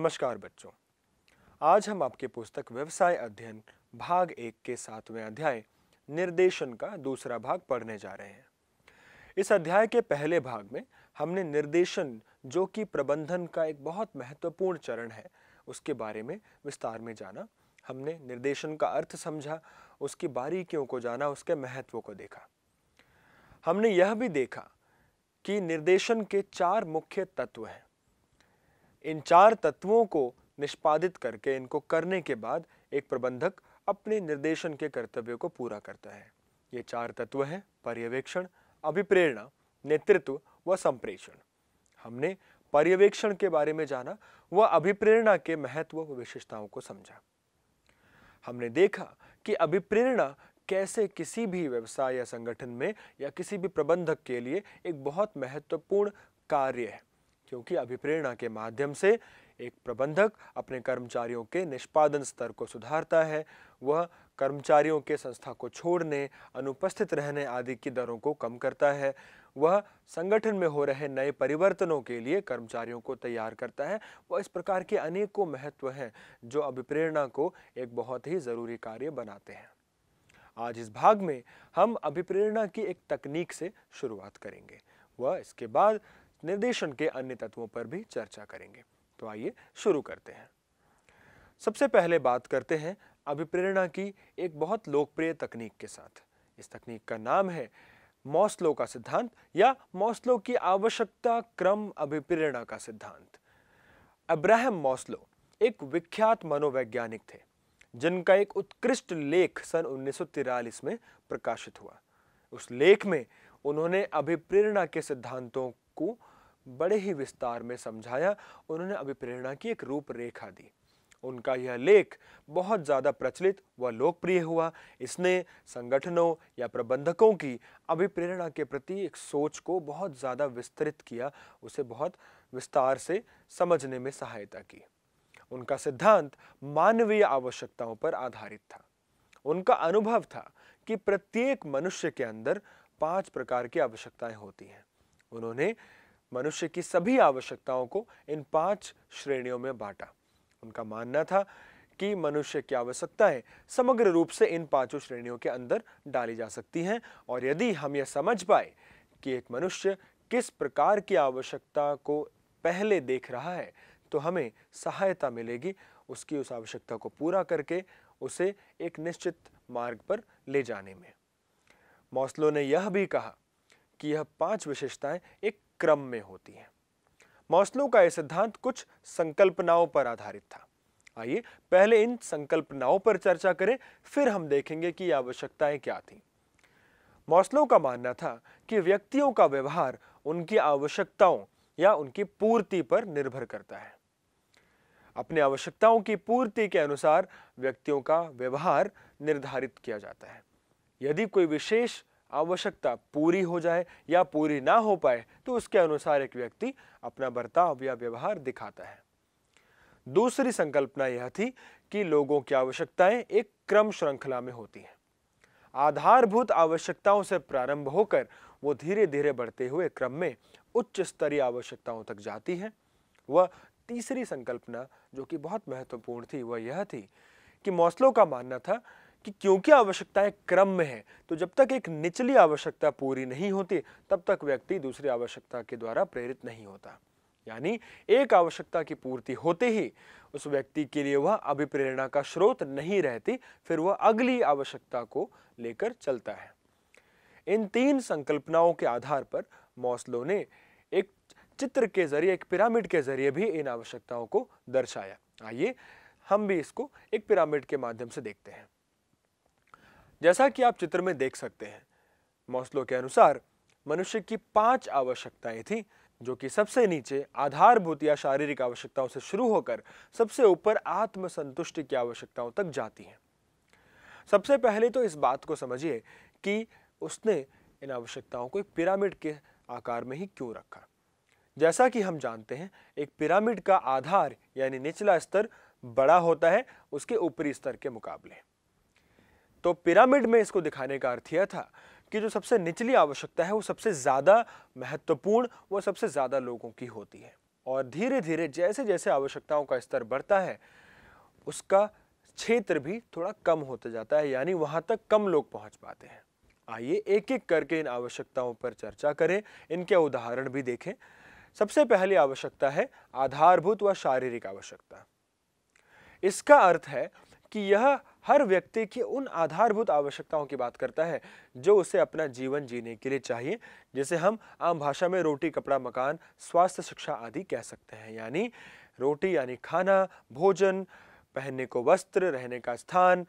नमस्कार बच्चों आज हम आपके पुस्तक व्यवसाय अध्ययन भाग एक के सातवें अध्याय निर्देशन का दूसरा भाग पढ़ने जा रहे हैं इस अध्याय के पहले भाग में हमने निर्देशन जो कि प्रबंधन का एक बहुत महत्वपूर्ण चरण है उसके बारे में विस्तार में जाना हमने निर्देशन का अर्थ समझा उसकी बारीकियों को जाना उसके महत्व को देखा हमने यह भी देखा कि निर्देशन के चार मुख्य तत्व हैं इन चार तत्वों को निष्पादित करके इनको करने के बाद एक प्रबंधक अपने निर्देशन के कर्तव्य को पूरा करता है ये चार तत्व हैं पर्यवेक्षण अभिप्रेरणा नेतृत्व व संप्रेषण हमने पर्यवेक्षण के बारे में जाना व अभिप्रेरणा के महत्व व विशेषताओं को समझा हमने देखा कि अभिप्रेरणा कैसे किसी भी व्यवसाय या संगठन में या किसी भी प्रबंधक के लिए एक बहुत महत्वपूर्ण कार्य है क्योंकि अभिप्रेरणा के माध्यम से एक प्रबंधक अपने कर्मचारियों के निष्पादन स्तर को सुधारता है वह कर्मचारियों के संस्था को छोड़ने अनुपस्थित रहने आदि की दरों को कम करता है वह संगठन में हो रहे नए परिवर्तनों के लिए कर्मचारियों को तैयार करता है वह इस प्रकार के अनेकों महत्व हैं जो अभिप्रेरणा को एक बहुत ही ज़रूरी कार्य बनाते हैं आज इस भाग में हम अभिप्रेरणा की एक तकनीक से शुरुआत करेंगे वह इसके बाद निर्देशन के अन्य तत्वों पर भी चर्चा करेंगे तो आइए शुरू करते हैं सबसे पहले बात करते हैं अभिप्रेरणा की एक बहुत लोकप्रिय तकनीक के साथ इस तकनीक का नाम है मौसलो का सिद्धांत या मौसलो की आवश्यकता क्रम अभिप्रेरणा का सिद्धांत अब्राहम मौसलो एक विख्यात मनोवैज्ञानिक थे जिनका एक उत्कृष्ट लेख सन उन्नीस में प्रकाशित हुआ उस लेख में उन्होंने अभिप्रेरणा के सिद्धांतों को बड़े ही विस्तार में समझाया उन्होंने अभिप्रेरणा की एक रूपरेखा दी उनका यह लेख बहुत ज़्यादा प्रचलित व लोकप्रिय हुआ इसने संगठनों या प्रबंधकों की अभिप्रेरणा के प्रति एक सोच को बहुत ज़्यादा विस्तृत किया उसे बहुत विस्तार से समझने में सहायता की उनका सिद्धांत मानवीय आवश्यकताओं पर आधारित था उनका अनुभव था कि प्रत्येक मनुष्य के अंदर पांच प्रकार की आवश्यकताएं होती हैं उन्होंने मनुष्य की सभी आवश्यकताओं को इन पांच श्रेणियों में बांटा उनका मानना था कि मनुष्य की आवश्यकताएं समग्र रूप से इन पांचों श्रेणियों के अंदर डाली जा सकती हैं और यदि हम यह समझ पाए कि एक मनुष्य किस प्रकार की आवश्यकता को पहले देख रहा है तो हमें सहायता मिलेगी उसकी उस आवश्यकता को पूरा करके उसे एक निश्चित मार्ग पर ले जाने में मौसलो ने यह भी कहा कि यह पांच विशेषताएं एक क्रम में होती हैं मौसलों का यह सिद्धांत कुछ संकल्पनाओं पर आधारित था आइए पहले इन संकल्पनाओं पर चर्चा करें फिर हम देखेंगे कि आवश्यकताएं क्या थी मौसलों का मानना था कि व्यक्तियों का व्यवहार उनकी आवश्यकताओं या उनकी पूर्ति पर निर्भर करता है अपनी आवश्यकताओं की पूर्ति के अनुसार व्यक्तियों का व्यवहार निर्धारित किया जाता है यदि कोई विशेष आवश्यकता पूरी हो जाए या पूरी ना हो पाए तो उसके अनुसार एक व्यक्ति अपना बर्ताव या व्यवहार दिखाता है दूसरी संकल्पना यह थी कि लोगों की आवश्यकताएं एक क्रम श्रृंखला में होती हैं आधारभूत आवश्यकताओं से प्रारंभ होकर वो धीरे धीरे बढ़ते हुए क्रम में उच्च स्तरीय आवश्यकताओं तक जाती है वह तीसरी संकल्पना जो कि बहुत महत्वपूर्ण थी वह यह थी कि मौसलों का मानना था कि क्योंकि आवश्यकताएं क्रम में है तो जब तक एक निचली आवश्यकता पूरी नहीं होती तब तक व्यक्ति दूसरी आवश्यकता के द्वारा प्रेरित नहीं होता यानी एक आवश्यकता की पूर्ति होते ही उस व्यक्ति के लिए वह अभिप्रेरणा का स्रोत नहीं रहती फिर वह अगली आवश्यकता को लेकर चलता है इन तीन संकल्पनाओं के आधार पर मौसलो ने एक चित्र के जरिए एक पिरामिड के जरिए भी इन आवश्यकताओं को दर्शाया आइए हम भी इसको एक पिरामिड के माध्यम से देखते हैं जैसा कि आप चित्र में देख सकते हैं मौसलों के अनुसार मनुष्य की पांच आवश्यकताएं थी जो कि सबसे नीचे आधारभूत या शारीरिक आवश्यकताओं से शुरू होकर सबसे ऊपर आत्मसंतुष्टि की आवश्यकताओं तक जाती हैं सबसे पहले तो इस बात को समझिए कि उसने इन आवश्यकताओं को एक पिरामिड के आकार में ही क्यों रखा जैसा कि हम जानते हैं एक पिरामिड का आधार यानी निचला स्तर बड़ा होता है उसके ऊपरी स्तर के मुकाबले तो पिरामिड में इसको दिखाने का अर्थ यह था कि जो सबसे निचली आवश्यकता है वो सबसे ज़्यादा महत्वपूर्ण वो सबसे ज़्यादा लोगों की होती है और धीरे धीरे जैसे जैसे आवश्यकताओं का स्तर बढ़ता है उसका क्षेत्र भी थोड़ा कम होता जाता है यानी वहाँ तक कम लोग पहुँच पाते हैं आइए एक एक करके इन आवश्यकताओं पर चर्चा करें इनके उदाहरण भी देखें सबसे पहली आवश्यकता है आधारभूत व शारीरिक आवश्यकता इसका अर्थ है कि यह हर व्यक्ति की उन आधारभूत आवश्यकताओं की बात करता है जो उसे अपना जीवन जीने के लिए चाहिए जिसे हम आम भाषा में रोटी कपड़ा मकान स्वास्थ्य शिक्षा आदि कह सकते हैं यानी रोटी यानी खाना भोजन पहनने को वस्त्र रहने का स्थान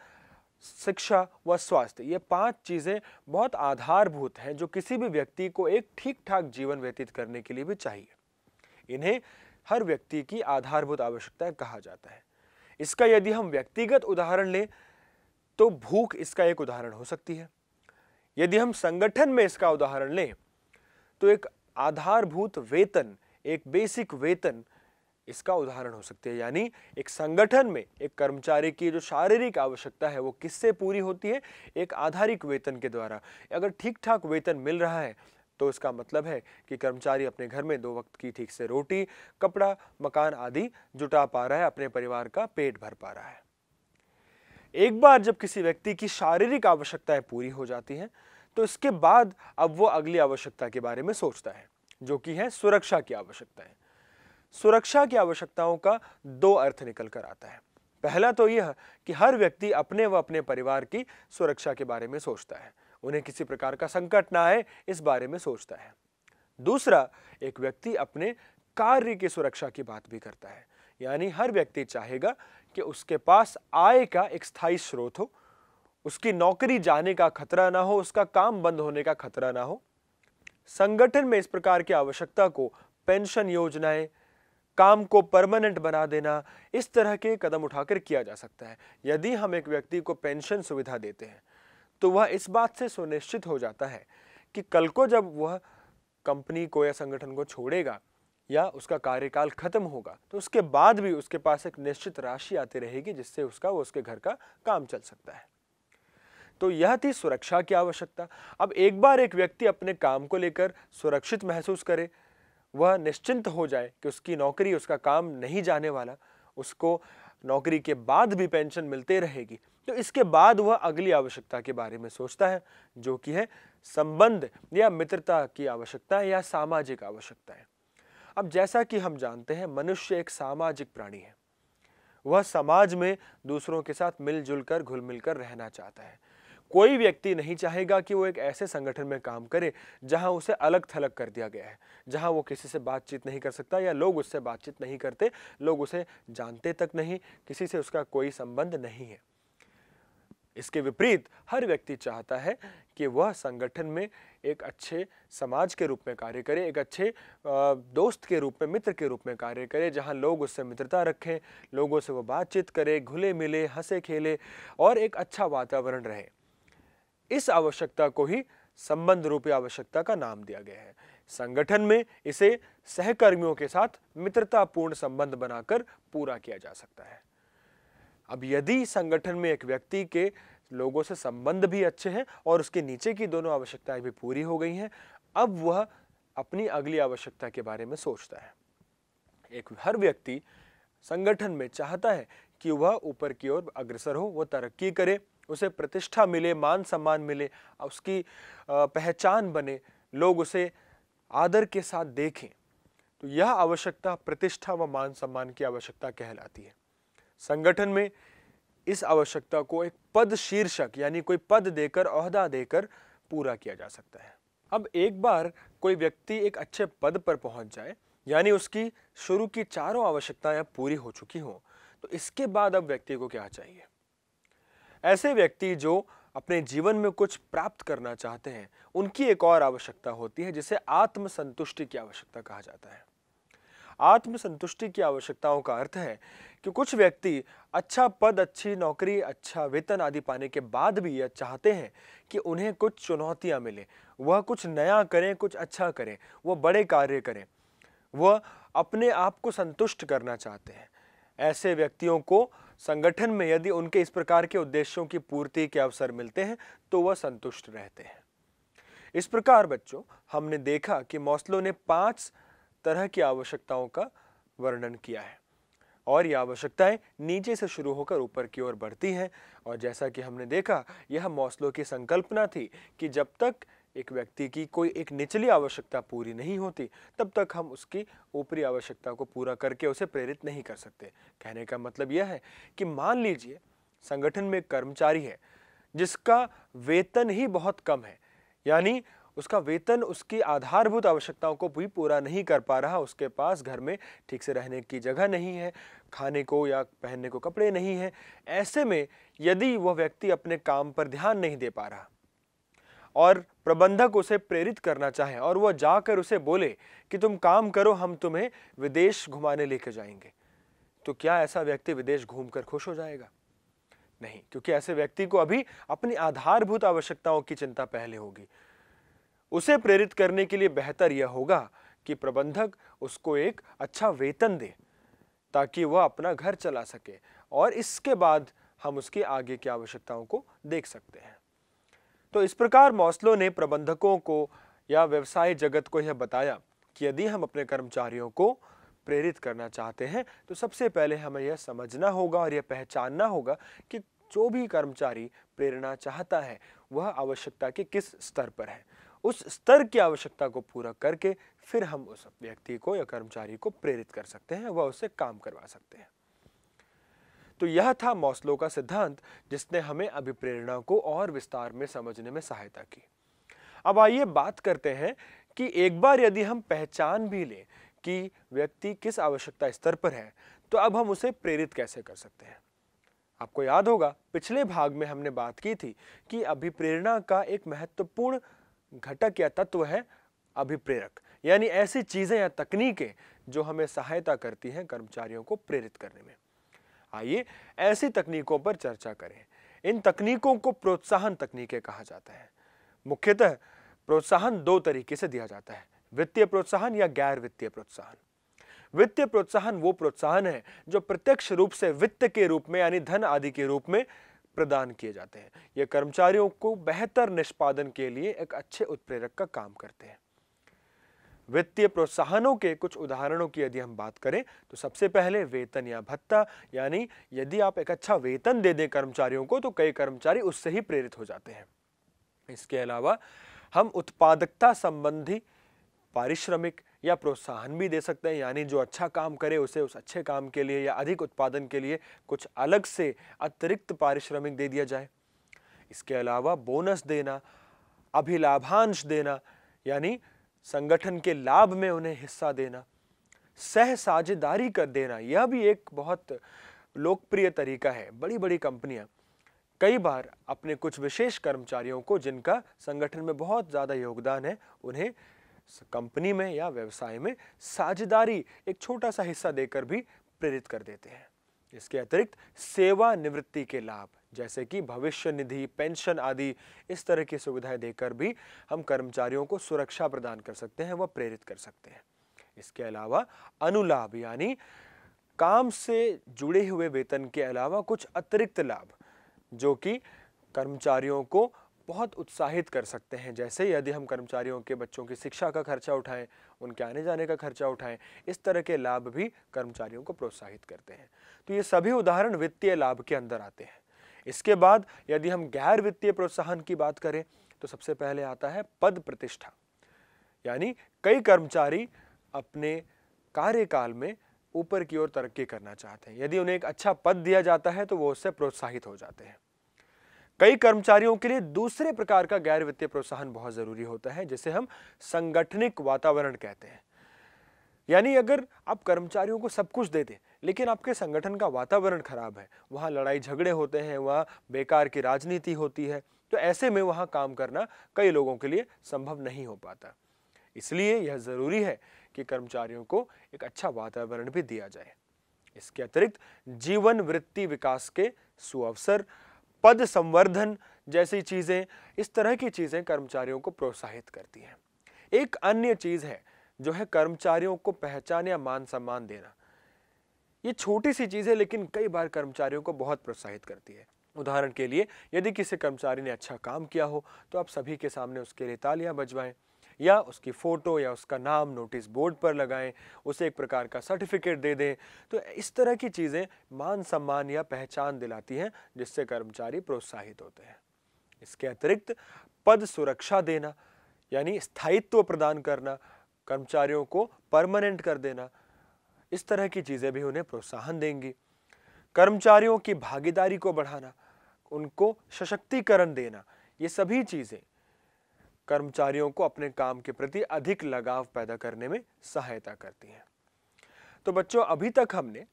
शिक्षा व स्वास्थ्य ये पांच चीज़ें बहुत आधारभूत हैं जो किसी भी व्यक्ति को एक ठीक ठाक जीवन व्यतीत करने के लिए भी चाहिए इन्हें हर व्यक्ति की आधारभूत आवश्यकता कहा जाता है इसका यदि हम व्यक्तिगत उदाहरण लें तो भूख इसका एक उदाहरण हो सकती है यदि हम संगठन में इसका उदाहरण लें तो एक आधारभूत वेतन एक बेसिक वेतन इसका उदाहरण हो सकती है यानी एक संगठन में एक कर्मचारी की जो शारीरिक आवश्यकता है वो किससे पूरी होती है एक आधारिक वेतन के द्वारा अगर ठीक ठाक वेतन मिल रहा है तो इसका मतलब है कि कर्मचारी अपने घर में दो वक्त की ठीक से रोटी कपड़ा मकान आदि जुटा पा रहा है अपने परिवार का पेट भर पा रहा है एक बार जब किसी व्यक्ति की शारीरिक आवश्यकताएं पूरी हो जाती हैं तो इसके बाद अब वो अगली आवश्यकता के बारे में सोचता है जो कि है सुरक्षा की आवश्यकताएं सुरक्षा की आवश्यकताओं का दो अर्थ निकल कर आता है पहला तो यह कि हर व्यक्ति अपने व अपने परिवार की सुरक्षा के बारे में सोचता है उन्हें किसी प्रकार का संकट ना आए इस बारे में सोचता है दूसरा एक व्यक्ति अपने कार्य की सुरक्षा की बात भी करता है यानी हर व्यक्ति चाहेगा कि उसके पास आय का एक स्थायी स्रोत हो उसकी नौकरी जाने का खतरा ना हो उसका काम बंद होने का खतरा ना हो संगठन में इस प्रकार की आवश्यकता को पेंशन योजनाएं काम को परमानेंट बना देना इस तरह के कदम उठाकर किया जा सकता है यदि हम एक व्यक्ति को पेंशन सुविधा देते हैं तो वह इस बात से सुनिश्चित हो जाता है कि कल को जब वह कंपनी को या संगठन को छोड़ेगा या उसका कार्यकाल खत्म होगा तो उसके बाद भी उसके पास एक निश्चित राशि आती रहेगी जिससे उसका वो उसके घर का काम चल सकता है तो यह थी सुरक्षा की आवश्यकता अब एक बार एक व्यक्ति अपने काम को लेकर सुरक्षित महसूस करे वह निश्चिंत हो जाए कि उसकी नौकरी उसका काम नहीं जाने वाला उसको नौकरी के बाद भी पेंशन मिलते रहेगी तो इसके बाद वह अगली आवश्यकता के बारे में सोचता है जो कि है संबंध या मित्रता की आवश्यकता है या सामाजिक आवश्यकता है अब जैसा कि हम जानते हैं मनुष्य एक सामाजिक प्राणी है वह समाज में दूसरों के साथ मिलजुल कर घुल मिल कर रहना चाहता है कोई व्यक्ति नहीं चाहेगा कि वो एक ऐसे संगठन में काम करे जहां उसे अलग थलग कर दिया गया है जहां वो किसी से बातचीत नहीं कर सकता या लोग उससे बातचीत नहीं करते लोग उसे जानते तक नहीं किसी से उसका कोई संबंध नहीं है इसके विपरीत हर व्यक्ति चाहता है कि वह संगठन में एक अच्छे समाज के रूप में कार्य करे एक अच्छे दोस्त के रूप में मित्र के रूप में कार्य करे जहां लोग उससे मित्रता रखें लोगों से वो बातचीत करे घुले मिले हंसे खेले और एक अच्छा वातावरण रहे इस आवश्यकता को ही संबंध रूपी आवश्यकता का नाम दिया गया है संगठन में इसे सहकर्मियों के साथ मित्रतापूर्ण संबंध बनाकर पूरा किया जा सकता है अब यदि संगठन में एक व्यक्ति के लोगों से संबंध भी अच्छे हैं और उसके नीचे की दोनों आवश्यकताएं भी पूरी हो गई हैं अब वह अपनी अगली आवश्यकता के बारे में सोचता है एक हर व्यक्ति संगठन में चाहता है कि वह ऊपर की ओर अग्रसर हो वह तरक्की करे उसे प्रतिष्ठा मिले मान सम्मान मिले उसकी पहचान बने लोग उसे आदर के साथ देखें तो यह आवश्यकता प्रतिष्ठा व मान सम्मान की आवश्यकता कहलाती है संगठन में इस आवश्यकता को एक पद शीर्षक यानी कोई पद देकर अहदा देकर पूरा किया जा सकता है अब एक बार कोई व्यक्ति एक अच्छे पद पर पहुंच जाए यानी उसकी शुरू की चारों आवश्यकताएं पूरी हो चुकी हों तो इसके बाद अब व्यक्ति को क्या चाहिए ऐसे व्यक्ति जो अपने जीवन में कुछ प्राप्त करना चाहते हैं उनकी एक और आवश्यकता होती है जिसे आत्मसंतुष्टि की आवश्यकता कहा जाता है आत्मसंतुष्टि की आवश्यकताओं का अर्थ है कि कुछ व्यक्ति अच्छा पद अच्छी नौकरी अच्छा वेतन आदि पाने के बाद भी यह चाहते हैं कि उन्हें कुछ चुनौतियाँ मिलें वह कुछ नया करें कुछ अच्छा करें वह बड़े कार्य करें वह अपने आप को संतुष्ट करना चाहते हैं ऐसे व्यक्तियों को संगठन में यदि उनके इस प्रकार के उद्देश्यों की पूर्ति के अवसर मिलते हैं तो वह संतुष्ट रहते हैं इस प्रकार बच्चों हमने देखा कि मौसलो ने पांच तरह की आवश्यकताओं का वर्णन किया है और ये आवश्यकताएं नीचे से शुरू होकर ऊपर की ओर बढ़ती हैं और जैसा कि हमने देखा यह मौसलों की संकल्पना थी कि जब तक एक व्यक्ति की कोई एक निचली आवश्यकता पूरी नहीं होती तब तक हम उसकी ऊपरी आवश्यकता को पूरा करके उसे प्रेरित नहीं कर सकते कहने का मतलब यह है कि मान लीजिए संगठन में कर्मचारी है जिसका वेतन ही बहुत कम है यानी उसका वेतन उसकी आधारभूत आवश्यकताओं को भी पूरा नहीं कर पा रहा उसके पास घर में ठीक से रहने की जगह नहीं है खाने को या पहनने को कपड़े नहीं है ऐसे में यदि वह व्यक्ति अपने काम पर ध्यान नहीं दे पा रहा और प्रबंधक उसे प्रेरित करना चाहे और वह जाकर उसे बोले कि तुम काम करो हम तुम्हें विदेश घुमाने लेके जाएंगे तो क्या ऐसा व्यक्ति विदेश घूमकर खुश हो जाएगा नहीं क्योंकि ऐसे व्यक्ति को अभी अपनी आधारभूत आवश्यकताओं की चिंता पहले होगी उसे प्रेरित करने के लिए बेहतर यह होगा कि प्रबंधक उसको एक अच्छा वेतन दे ताकि वह अपना घर चला सके और इसके बाद हम उसकी आगे की आवश्यकताओं को देख सकते हैं तो इस प्रकार मौसलो ने प्रबंधकों को या व्यवसाय जगत को यह बताया कि यदि हम अपने कर्मचारियों को प्रेरित करना चाहते हैं तो सबसे पहले हमें यह समझना होगा और यह पहचानना होगा कि जो भी कर्मचारी प्रेरणा चाहता है वह आवश्यकता के किस स्तर पर है उस स्तर की आवश्यकता को पूरा करके फिर हम उस व्यक्ति को या कर्मचारी को प्रेरित कर सकते हैं वह उससे काम करवा सकते हैं तो यह था मौसलो का सिद्धांत जिसने हमें अभिप्रेरणा को और विस्तार में समझने में सहायता की अब आइए बात करते हैं कि एक बार यदि हम पहचान भी लें कि व्यक्ति किस आवश्यकता स्तर पर है तो अब हम उसे प्रेरित कैसे कर सकते हैं आपको याद होगा पिछले भाग में हमने बात की थी कि अभिप्रेरणा का एक महत्वपूर्ण घटक या तत्व है अभिप्रेरक यानी ऐसी चीज़ें या तकनीकें जो हमें सहायता करती हैं कर्मचारियों को प्रेरित करने में आइए ऐसी तकनीकों पर चर्चा करें इन तकनीकों को प्रोत्साहन तकनीकें कहा जाता है मुख्यतः प्रोत्साहन दो तरीके से दिया जाता है वित्तीय प्रोत्साहन या गैर वित्तीय प्रोत्साहन वित्तीय प्रोत्साहन वो प्रोत्साहन है जो प्रत्यक्ष रूप से वित्त के रूप में यानी धन आदि के रूप में प्रदान किए जाते हैं ये कर्मचारियों को बेहतर निष्पादन के लिए एक अच्छे उत्प्रेरक का काम करते हैं वित्तीय प्रोत्साहनों के कुछ उदाहरणों की यदि हम बात करें तो सबसे पहले वेतन या भत्ता यानी यदि आप एक अच्छा वेतन दे दें कर्मचारियों को तो कई कर्मचारी उससे ही प्रेरित हो जाते हैं इसके अलावा हम उत्पादकता संबंधी पारिश्रमिक या प्रोत्साहन भी दे सकते हैं यानी जो अच्छा काम करे उसे उस अच्छे काम के लिए या अधिक उत्पादन के लिए कुछ अलग से अतिरिक्त पारिश्रमिक दे दिया जाए इसके अलावा बोनस देना अभिलाभांश देना यानी संगठन के लाभ में उन्हें हिस्सा देना सह साझेदारी कर देना यह भी एक बहुत लोकप्रिय तरीका है बड़ी बड़ी कंपनियां कई बार अपने कुछ विशेष कर्मचारियों को जिनका संगठन में बहुत ज़्यादा योगदान है उन्हें कंपनी में या व्यवसाय में साझेदारी एक छोटा सा हिस्सा देकर भी प्रेरित कर देते हैं इसके अतिरिक्त सेवा निवृत्ति के लाभ जैसे कि भविष्य निधि पेंशन आदि इस तरह की सुविधाएं देकर भी हम कर्मचारियों को सुरक्षा प्रदान कर सकते हैं व प्रेरित कर सकते हैं इसके अलावा अनुलाभ यानी काम से जुड़े हुए वेतन के अलावा कुछ अतिरिक्त लाभ जो कि कर्मचारियों को बहुत उत्साहित कर सकते हैं जैसे यदि हम कर्मचारियों के बच्चों की शिक्षा का खर्चा उठाएं उनके आने जाने का खर्चा उठाएं इस तरह के लाभ भी कर्मचारियों को प्रोत्साहित करते हैं तो ये सभी उदाहरण वित्तीय लाभ के अंदर आते हैं इसके बाद यदि हम गैर वित्तीय प्रोत्साहन की बात करें तो सबसे पहले आता है पद प्रतिष्ठा यानी कई कर्मचारी अपने कार्यकाल में ऊपर की ओर तरक्की करना चाहते हैं यदि उन्हें एक अच्छा पद दिया जाता है तो वो उससे प्रोत्साहित हो जाते हैं कई कर्मचारियों के लिए दूसरे प्रकार का गैर वित्तीय प्रोत्साहन बहुत ज़रूरी होता है जिसे हम संगठनिक वातावरण कहते हैं यानी अगर आप कर्मचारियों को सब कुछ देते लेकिन आपके संगठन का वातावरण खराब है वहाँ लड़ाई झगड़े होते हैं वहाँ बेकार की राजनीति होती है तो ऐसे में वहां काम करना कई लोगों के लिए संभव नहीं हो पाता इसलिए यह ज़रूरी है कि कर्मचारियों को एक अच्छा वातावरण भी दिया जाए इसके अतिरिक्त जीवन वृत्ति विकास के सुअवसर पद संवर्धन जैसी चीज़ें इस तरह की चीज़ें कर्मचारियों को प्रोत्साहित करती हैं एक अन्य चीज़ है जो है कर्मचारियों को पहचान या मान सम्मान देना ये छोटी सी चीज़ है लेकिन कई बार कर्मचारियों को बहुत प्रोत्साहित करती है उदाहरण के लिए यदि किसी कर्मचारी ने अच्छा काम किया हो तो आप सभी के सामने उसके लिए तालियां बजवाएं या उसकी फ़ोटो या उसका नाम नोटिस बोर्ड पर लगाएं उसे एक प्रकार का सर्टिफिकेट दे दें तो इस तरह की चीज़ें मान सम्मान या पहचान दिलाती हैं जिससे कर्मचारी प्रोत्साहित होते हैं इसके अतिरिक्त पद सुरक्षा देना यानी स्थायित्व प्रदान करना कर्मचारियों को परमानेंट कर देना इस तरह की चीज़ें भी उन्हें प्रोत्साहन देंगी कर्मचारियों की भागीदारी को बढ़ाना उनको सशक्तिकरण देना ये सभी चीज़ें कर्मचारियों को अपने काम के प्रति अधिक लगाव पैदा करने में सहायता करती हैं तो बच्चों अभी तक हमने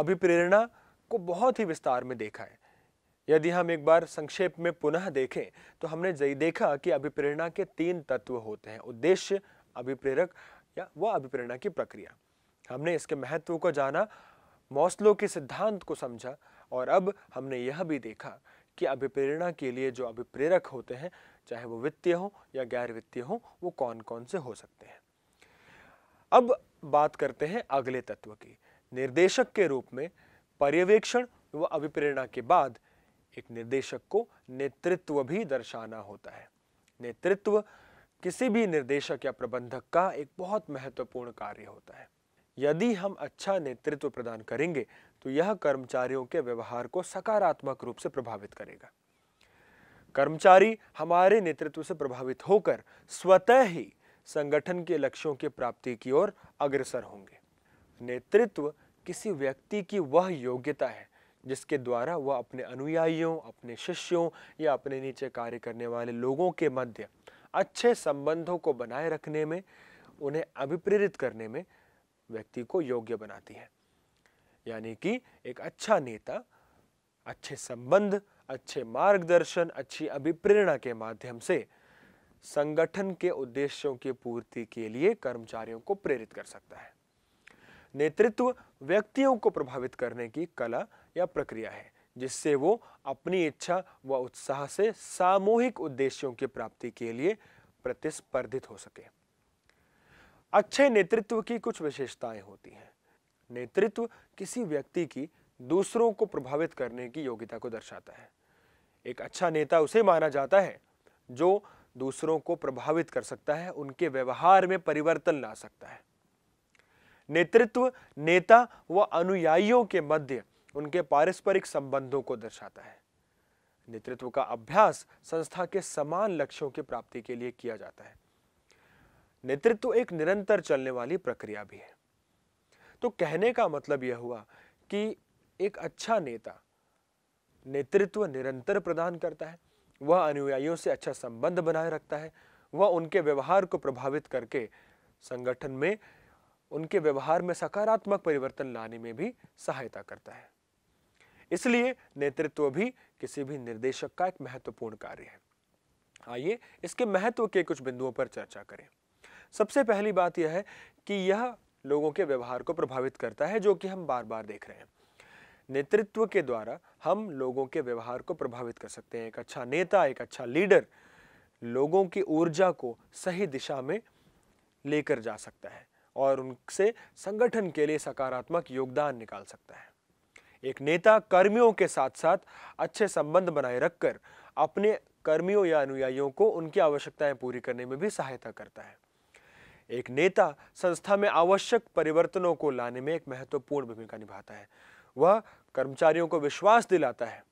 अभिप्रेरणा को बहुत ही विस्तार में देखा है यदि हम एक बार संक्षेप में पुनः देखें तो हमने देखा कि अभिप्रेरणा के तीन तत्व होते हैं उद्देश्य अभिप्रेरक या वह अभिप्रेरणा की प्रक्रिया हमने इसके महत्व को जाना मौसलों के सिद्धांत को समझा और अब हमने यह भी देखा कि अभिप्रेरणा के लिए जो अभिप्रेरक होते हैं चाहे वो वित्तीय हो या गैर वित्तीय हो वो कौन कौन से हो सकते हैं अब बात करते हैं अगले तत्व की निर्देशक के रूप में पर्यवेक्षण व अभिप्रेरणा के बाद एक निर्देशक को नेतृत्व भी दर्शाना होता है नेतृत्व किसी भी निर्देशक या प्रबंधक का एक बहुत महत्वपूर्ण कार्य होता है यदि हम अच्छा नेतृत्व प्रदान करेंगे तो यह कर्मचारियों के व्यवहार को सकारात्मक रूप से प्रभावित करेगा कर्मचारी हमारे नेतृत्व से प्रभावित होकर स्वतः ही संगठन के लक्ष्यों की प्राप्ति की ओर अग्रसर होंगे नेतृत्व किसी व्यक्ति की वह योग्यता है जिसके द्वारा वह अपने अनुयायियों अपने शिष्यों या अपने नीचे कार्य करने वाले लोगों के मध्य अच्छे संबंधों को बनाए रखने में उन्हें अभिप्रेरित करने में व्यक्ति को योग्य बनाती है यानी कि एक अच्छा नेता अच्छे संबंध अच्छे मार्गदर्शन अच्छी अभिप्रेरणा के माध्यम से संगठन के उद्देश्यों की पूर्ति के लिए कर्मचारियों को प्रेरित कर सकता है नेतृत्व व्यक्तियों को प्रभावित करने की कला या प्रक्रिया है जिससे वो अपनी इच्छा व उत्साह से सामूहिक उद्देश्यों की प्राप्ति के लिए प्रतिस्पर्धित हो सके अच्छे नेतृत्व की कुछ विशेषताएं होती हैं नेतृत्व किसी व्यक्ति की दूसरों को प्रभावित करने की योग्यता को दर्शाता है एक अच्छा नेता उसे माना जाता है जो दूसरों को प्रभावित कर सकता है उनके व्यवहार में परिवर्तन ला सकता है नेतृत्व नेता व अनुयायियों के मध्य उनके पारस्परिक संबंधों को दर्शाता है नेतृत्व का अभ्यास संस्था के समान लक्ष्यों की प्राप्ति के लिए किया जाता है नेतृत्व एक निरंतर चलने वाली प्रक्रिया भी है तो कहने का मतलब यह हुआ कि एक अच्छा नेता नेतृत्व निरंतर प्रदान करता है वह अनुयायियों से अच्छा संबंध बनाए रखता है वह उनके व्यवहार को प्रभावित करके संगठन में उनके व्यवहार में सकारात्मक परिवर्तन लाने में भी सहायता करता है इसलिए नेतृत्व भी किसी भी निर्देशक का एक महत्वपूर्ण कार्य है आइए इसके महत्व के कुछ बिंदुओं पर चर्चा करें सबसे पहली बात यह है कि यह लोगों के व्यवहार को प्रभावित करता है जो कि हम बार बार देख रहे हैं नेतृत्व के द्वारा हम लोगों के व्यवहार को प्रभावित कर सकते हैं एक अच्छा नेता एक अच्छा लीडर लोगों की ऊर्जा को सही दिशा में लेकर जा सकता है और उनसे संगठन के लिए सकारात्मक योगदान निकाल सकता है एक नेता कर्मियों के साथ साथ अच्छे संबंध बनाए रखकर अपने कर्मियों या अनुयायियों को उनकी आवश्यकताएं पूरी करने में भी सहायता करता है एक नेता संस्था में आवश्यक परिवर्तनों को लाने में एक महत्वपूर्ण भूमिका निभाता है वह कर्मचारियों को विश्वास दिलाता है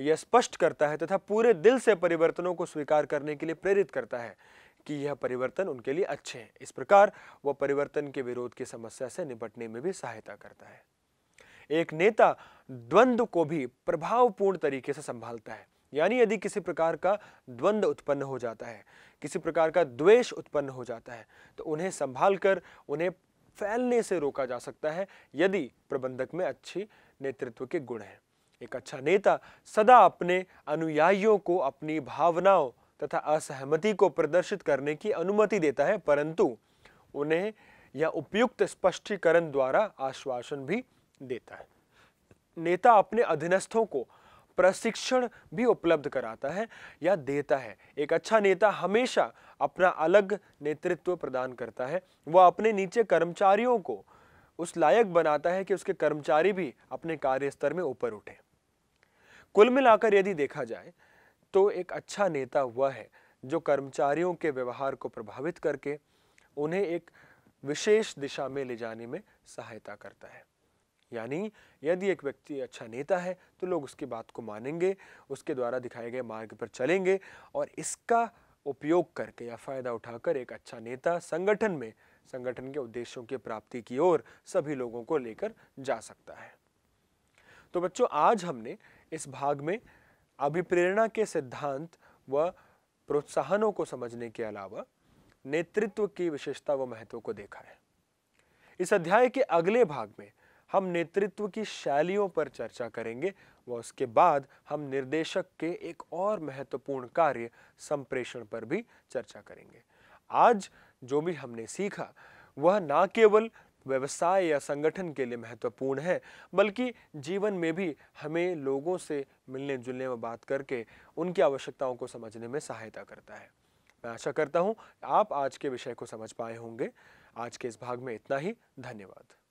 यह स्पष्ट करता है तथा पूरे दिल से परिवर्तनों को स्वीकार करने के लिए प्रेरित करता है कि यह परिवर्तन उनके लिए अच्छे हैं इस प्रकार वह परिवर्तन के विरोध की समस्या से निपटने में भी सहायता करता है एक नेता द्वंद को भी प्रभावपूर्ण तरीके से संभालता है यानी यदि किसी प्रकार का द्वंद उत्पन्न हो जाता है किसी प्रकार का द्वेष उत्पन्न हो जाता है तो उन्हें संभाल कर उन्हें फैलने से रोका जा सकता है यदि प्रबंधक में अच्छी नेतृत्व के गुण हैं एक अच्छा नेता सदा अपने अनुयायियों को अपनी भावनाओं तथा असहमति को प्रदर्शित करने की अनुमति देता है परंतु उन्हें यह उपयुक्त स्पष्टीकरण द्वारा आश्वासन भी देता है नेता अपने अधीनस्थों को प्रशिक्षण भी उपलब्ध कराता है या देता है एक अच्छा नेता हमेशा अपना अलग नेतृत्व प्रदान करता है वह अपने नीचे कर्मचारियों को उस लायक बनाता है कि उसके कर्मचारी भी अपने कार्य स्तर में ऊपर उठे कुल मिलाकर यदि देखा जाए तो एक अच्छा नेता हुआ है जो कर्मचारियों के व्यवहार को प्रभावित करके उन्हें एक विशेष दिशा में ले जाने में सहायता करता है यानी यदि एक व्यक्ति अच्छा नेता है तो लोग उसकी बात को मानेंगे उसके द्वारा दिखाए गए मार्ग पर चलेंगे और इसका उपयोग करके या फ़ायदा उठाकर एक अच्छा नेता संगठन में संगठन के उद्देश्यों की प्राप्ति की ओर सभी लोगों को लेकर जा सकता है तो बच्चों आज हमने इस भाग में अभिप्रेरणा के सिद्धांत व प्रोत्साहनों को समझने के अलावा नेतृत्व की विशेषता व महत्व को देखा है इस अध्याय के अगले भाग में हम नेतृत्व की शैलियों पर चर्चा करेंगे व उसके बाद हम निर्देशक के एक और महत्वपूर्ण कार्य संप्रेषण पर भी चर्चा करेंगे आज जो भी हमने सीखा वह ना केवल व्यवसाय या संगठन के लिए महत्वपूर्ण है बल्कि जीवन में भी हमें लोगों से मिलने जुलने में बात करके उनकी आवश्यकताओं को समझने में सहायता करता है मैं आशा करता हूँ आप आज के विषय को समझ पाए होंगे आज के इस भाग में इतना ही धन्यवाद